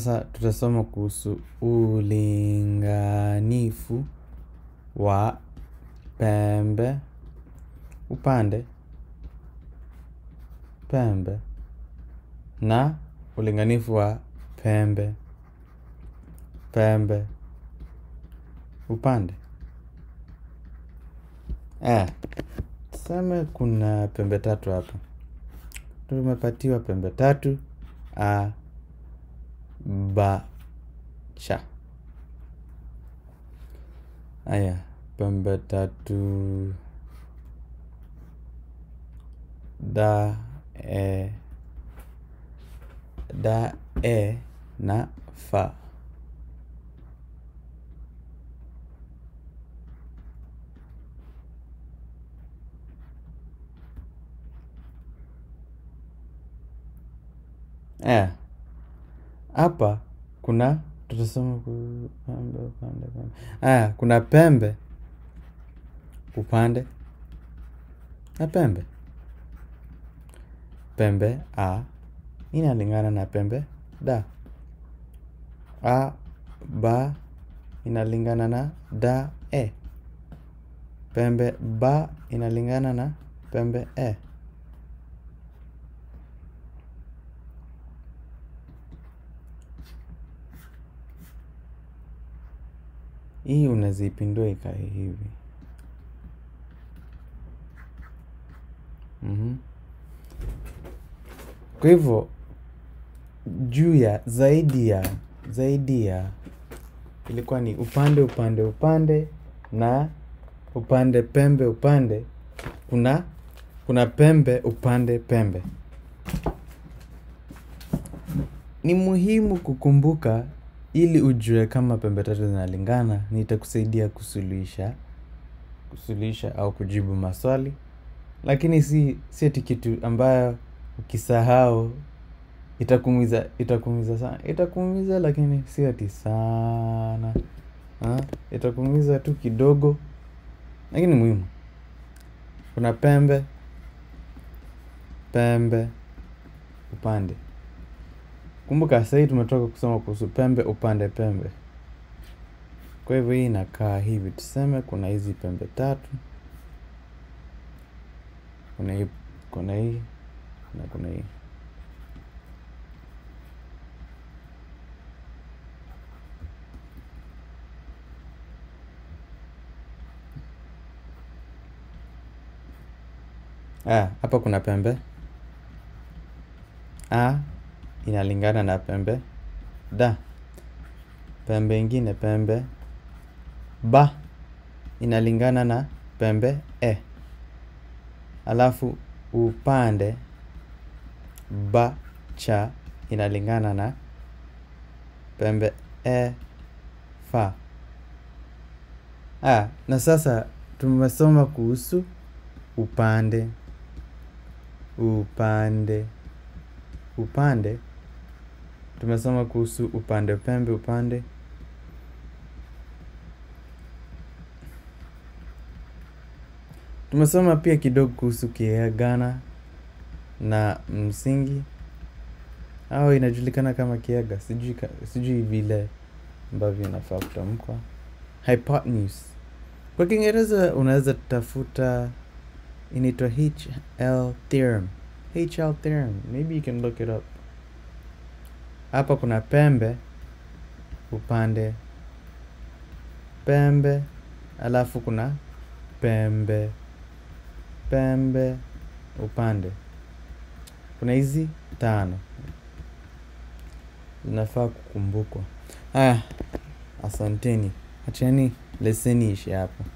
Sasa tutasoma kuhusu ulinganifu wa pembe upande pembe na ulinganifu wa pembe pembe upande. Eh, tuseme kuna pembe tatu hapa. Tumepatiwa pembe tatu. baca. ayah pembetadu ah, ya. pembeda du da e da e na fa Yeah. Hapa kuna tutasoma upande upande Aya, kuna pembe upande na pembe. Pembe A inalingana na pembe da. A ba inalingana na da e. Pembe ba inalingana na pembe e. Hii unazipindua ikae hivi. Mm -hmm. Kwa hivyo juu ya zaidi ya zaidi ya ilikuwa ni upande upande upande na upande pembe upande, kuna kuna pembe upande pembe. Ni muhimu kukumbuka ili ujue kama pembe tatu zinalingana, nitakusaidia kusuluhisha kusuluhisha au kujibu maswali, lakini si si ati kitu ambayo ukisahau itakuumiza itakuumiza sana, itakuumiza lakini si ati sana ha? Itakuumiza tu kidogo, lakini muhimu. Kuna pembe pembe upande. Kumbuka sasa tumetoka kusoma kuhusu pembe upande pembe. Kwa hivyo hii inakaa hivi, tuseme kuna hizi pembe tatu, kuna hii, kuna hii na kuna hii. Ah, hapa kuna pembe ah inalingana na pembe da. Pembe ingine pembe ba inalingana na pembe e. Alafu upande ba cha inalingana na pembe e fa. aya ah, na sasa tumesoma kuhusu upande upande upande tumesoma kuhusu upande pembe, upande tumesoma pia kidogo kuhusu kiagana na msingi au inajulikana kama kiaga, sijui, sijui vile ambavyo inafaa kutamkwa. Hypotenuse kwa Kiingereza unaweza tafuta, inaitwa HL theorem. HL theorem, maybe you can look it up. Hapa kuna pembe upande pembe, alafu kuna pembe pembe upande. Kuna hizi tano zinafaa kukumbukwa. Haya, asanteni, acheni leseni iishe hapo